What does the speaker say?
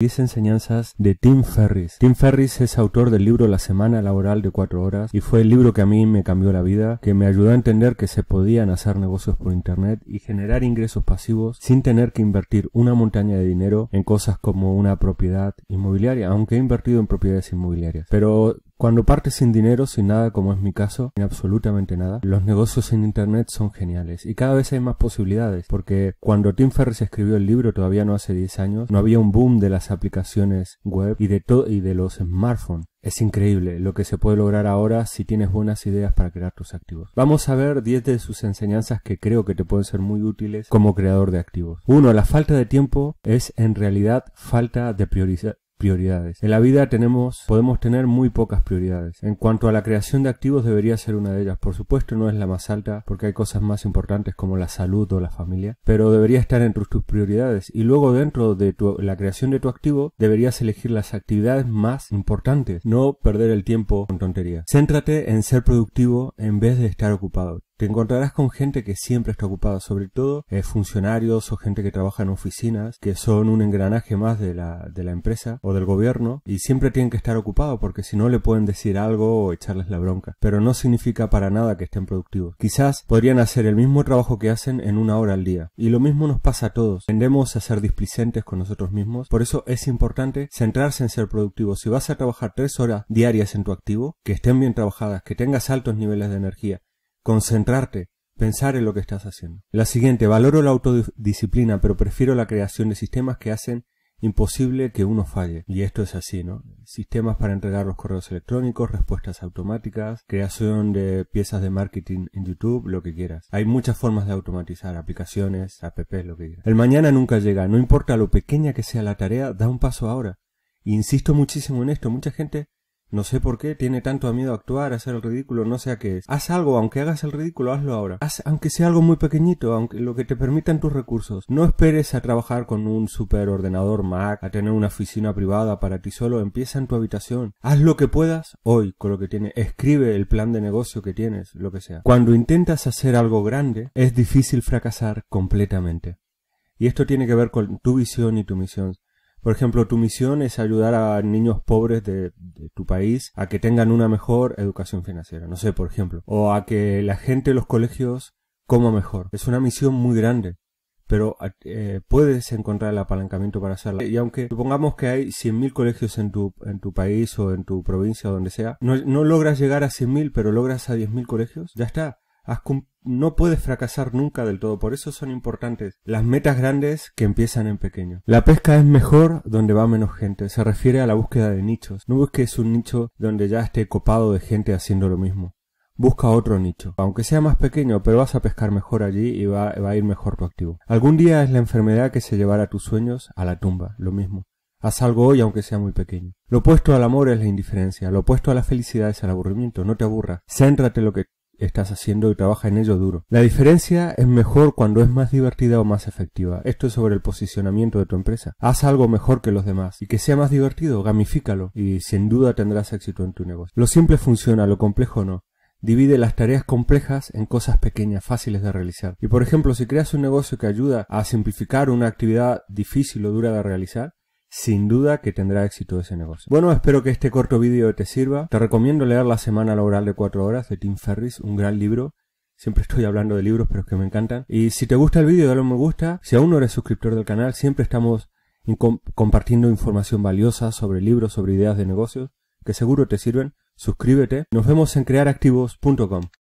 enseñanzas de Tim Ferris. Tim Ferris es autor del libro La semana laboral de cuatro horas y fue el libro que a mí me cambió la vida, que me ayudó a entender que se podían hacer negocios por internet y generar ingresos pasivos sin tener que invertir una montaña de dinero en cosas como una propiedad inmobiliaria, aunque he invertido en propiedades inmobiliarias. Pero cuando partes sin dinero, sin nada, como es mi caso, sin absolutamente nada, los negocios en Internet son geniales y cada vez hay más posibilidades, porque cuando Tim Ferriss escribió el libro, todavía no hace 10 años, no había un boom de las aplicaciones web y de, y de los smartphones. Es increíble lo que se puede lograr ahora si tienes buenas ideas para crear tus activos. Vamos a ver 10 de sus enseñanzas que creo que te pueden ser muy útiles como creador de activos. 1. La falta de tiempo es en realidad falta de, priorizar prioridades. En la vida tenemos, podemos tener muy pocas prioridades. En cuanto a la creación de activos debería ser una de ellas. Por supuesto no es la más alta porque hay cosas más importantes como la salud o la familia, pero debería estar entre tus prioridades y luego dentro de la creación de tu activo deberías elegir las actividades más importantes, no perder el tiempo con tonterías. Céntrate en ser productivo en vez de estar ocupado. Te encontrarás con gente que siempre está ocupada, sobre todo eh, funcionarios o gente que trabaja en oficinas, que son un engranaje más de la, de la empresa o del gobierno, y siempre tienen que estar ocupados porque si no le pueden decir algo o echarles la bronca. Pero no significa para nada que estén productivos. Quizás podrían hacer el mismo trabajo que hacen en una hora al día. Y lo mismo nos pasa a todos. Tendemos a ser displicentes con nosotros mismos. Por eso es importante centrarse en ser productivo. Si vas a trabajar tres horas diarias en tu activo, que estén bien trabajadas, que tengas altos niveles de energía, concentrarte, pensar en lo que estás haciendo. La siguiente, valoro la autodisciplina, pero prefiero la creación de sistemas que hacen imposible que uno falle. Y esto es así, ¿no? Sistemas para entregar los correos electrónicos, respuestas automáticas, creación de piezas de marketing en YouTube, lo que quieras. Hay muchas formas de automatizar, aplicaciones, apps, lo que quieras. El mañana nunca llega, no importa lo pequeña que sea la tarea, da un paso ahora. Insisto muchísimo en esto, mucha gente no sé por qué, tiene tanto miedo a actuar, a hacer el ridículo, no sé a qué es. Haz algo, aunque hagas el ridículo, hazlo ahora. Haz, aunque sea algo muy pequeñito, aunque lo que te permitan tus recursos. No esperes a trabajar con un superordenador Mac, a tener una oficina privada para ti solo, empieza en tu habitación. Haz lo que puedas hoy con lo que tienes. Escribe el plan de negocio que tienes, lo que sea. Cuando intentas hacer algo grande, es difícil fracasar completamente. Y esto tiene que ver con tu visión y tu misión. Por ejemplo, tu misión es ayudar a niños pobres de, tu país a que tengan una mejor educación financiera, no sé, por ejemplo, o a que la gente de los colegios coma mejor. Es una misión muy grande, pero eh, puedes encontrar el apalancamiento para hacerla. Y aunque supongamos que hay 100.000 colegios en tu, en tu país o en tu provincia o donde sea, no, no logras llegar a 100.000, pero logras a 10.000 colegios, ya está. Has no puedes fracasar nunca del todo, por eso son importantes las metas grandes que empiezan en pequeño. La pesca es mejor donde va menos gente, se refiere a la búsqueda de nichos. No busques un nicho donde ya esté copado de gente haciendo lo mismo. Busca otro nicho, aunque sea más pequeño, pero vas a pescar mejor allí y va, a ir mejor tu activo. Algún día es la enfermedad que se llevará tus sueños a la tumba, lo mismo. Haz algo hoy aunque sea muy pequeño. Lo opuesto al amor es la indiferencia, lo opuesto a la felicidad es el aburrimiento, no te aburras. Céntrate lo que estás haciendo y trabaja en ello duro. La diferencia es mejor cuando es más divertida o más efectiva. Esto es sobre el posicionamiento de tu empresa. Haz algo mejor que los demás y que sea más divertido, gamifícalo y sin duda tendrás éxito en tu negocio. Lo simple funciona, lo complejo no. Divide las tareas complejas en cosas pequeñas, fáciles de realizar. Y por ejemplo, si creas un negocio que ayuda a simplificar una actividad difícil o dura de realizar, sin duda que tendrá éxito ese negocio. Bueno, espero que este corto vídeo te sirva. Te recomiendo leer La Semana Laboral de cuatro Horas de Tim Ferris, un gran libro. Siempre estoy hablando de libros, pero es que me encantan. Y si te gusta el vídeo, dale un me gusta. Si aún no eres suscriptor del canal, siempre estamos compartiendo información valiosa sobre libros, sobre ideas de negocios, que seguro te sirven. Suscríbete. Nos vemos en crearactivos.com.